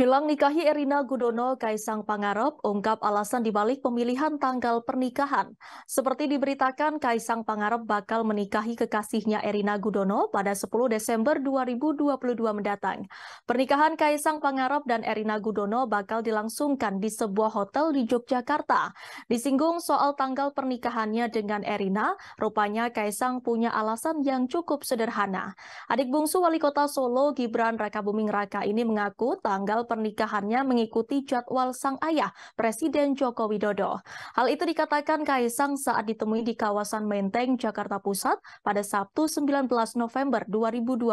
Jelang nikahi Erina Gudono, Kaisang Pangarep ungkap alasan dibalik pemilihan tanggal pernikahan. Seperti diberitakan, Kaisang Pangarep bakal menikahi kekasihnya Erina Gudono pada 10 Desember 2022 mendatang. Pernikahan Kaisang Pangarep dan Erina Gudono bakal dilangsungkan di sebuah hotel di Yogyakarta. Disinggung soal tanggal pernikahannya dengan Erina, rupanya Kaisang punya alasan yang cukup sederhana. Adik bungsu wali kota Solo, Gibran Rakabuming Raka ini mengaku tanggal pernikahannya mengikuti jadwal sang ayah, Presiden Joko Widodo. Hal itu dikatakan Kaisang saat ditemui di kawasan Menteng, Jakarta Pusat pada Sabtu 19 November 2022.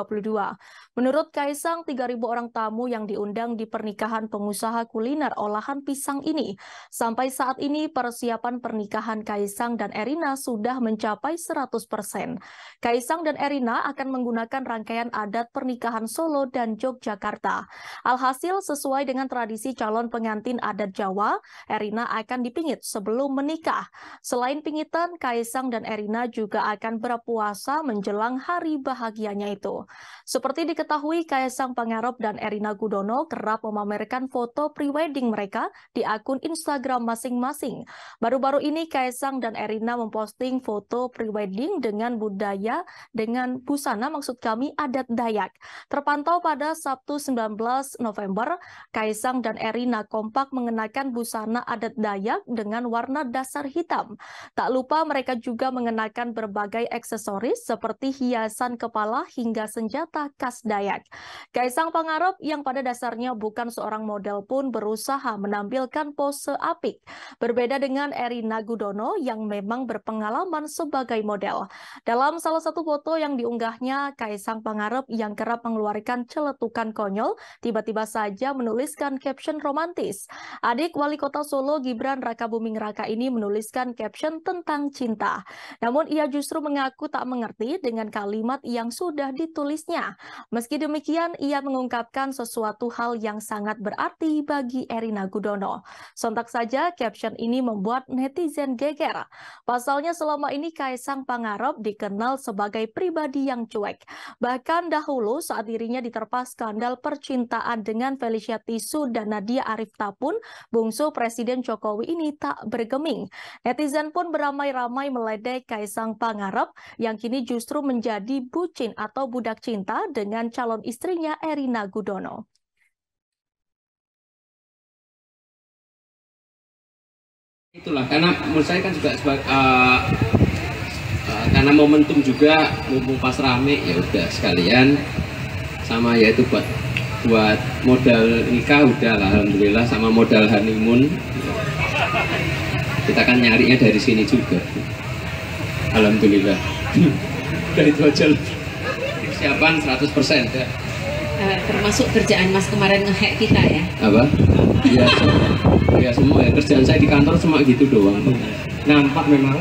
Menurut Kaisang, 3.000 orang tamu yang diundang di pernikahan pengusaha kuliner olahan pisang ini. Sampai saat ini, persiapan pernikahan Kaisang dan Erina sudah mencapai 100%. Kaisang dan Erina akan menggunakan rangkaian adat pernikahan Solo dan Yogyakarta. Alhasil, sesuai dengan tradisi calon pengantin adat Jawa, Erina akan dipingit sebelum menikah. Selain pingitan, Kaisang dan Erina juga akan berpuasa menjelang hari bahagianya itu. Seperti diketahui, Kaisang Pangarep dan Erina Gudono kerap memamerkan foto prewedding mereka di akun Instagram masing-masing. Baru-baru ini Kaisang dan Erina memposting foto prewedding dengan budaya dengan busana maksud kami adat Dayak. Terpantau pada Sabtu 19 November Kaisang dan Erina kompak mengenakan busana adat Dayak dengan warna dasar hitam. Tak lupa mereka juga mengenakan berbagai aksesoris seperti hiasan kepala hingga senjata khas Dayak. Kaisang Pangarep yang pada dasarnya bukan seorang model pun berusaha menampilkan pose apik. Berbeda dengan Erina Gudono yang memang berpengalaman sebagai model. Dalam salah satu foto yang diunggahnya, Kaisang Pangarep yang kerap mengeluarkan celetukan konyol tiba-tiba saja sengaja menuliskan caption romantis. Adik Wali Kota Solo Gibran Raka Buming Raka ini menuliskan caption tentang cinta. Namun ia justru mengaku tak mengerti dengan kalimat yang sudah ditulisnya. Meski demikian, ia mengungkapkan sesuatu hal yang sangat berarti bagi Erina Gudono. Sontak saja, caption ini membuat netizen geger. Pasalnya selama ini Kaisang Pangarep dikenal sebagai pribadi yang cuek. Bahkan dahulu saat dirinya diterpa skandal percintaan dengan Felicia Tisu dan Nadia Arifta pun bungsu Presiden Jokowi ini tak bergeming. Netizen pun beramai-ramai meledek Kaisang Pangarep yang kini justru menjadi bucin atau budak cinta dengan calon istrinya Erina Gudono. Itulah karena menurut saya kan juga sebab, uh, eh, uh, eh, karena momentum juga mumpung pas rame ya udah sekalian sama yaitu buat buat modal nikah udah lah, alhamdulillah sama modal honeymoon kita kan nyarinya dari sini juga alhamdulillah dari itu aja persiapan 100% ya. Uh, termasuk kerjaan mas kemarin ngehack kita ya apa? ya, ya semua ya kerjaan saya di kantor cuma gitu doang nampak memang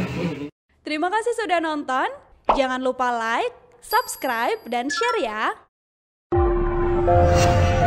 terima kasih sudah nonton jangan lupa like subscribe dan share ya Música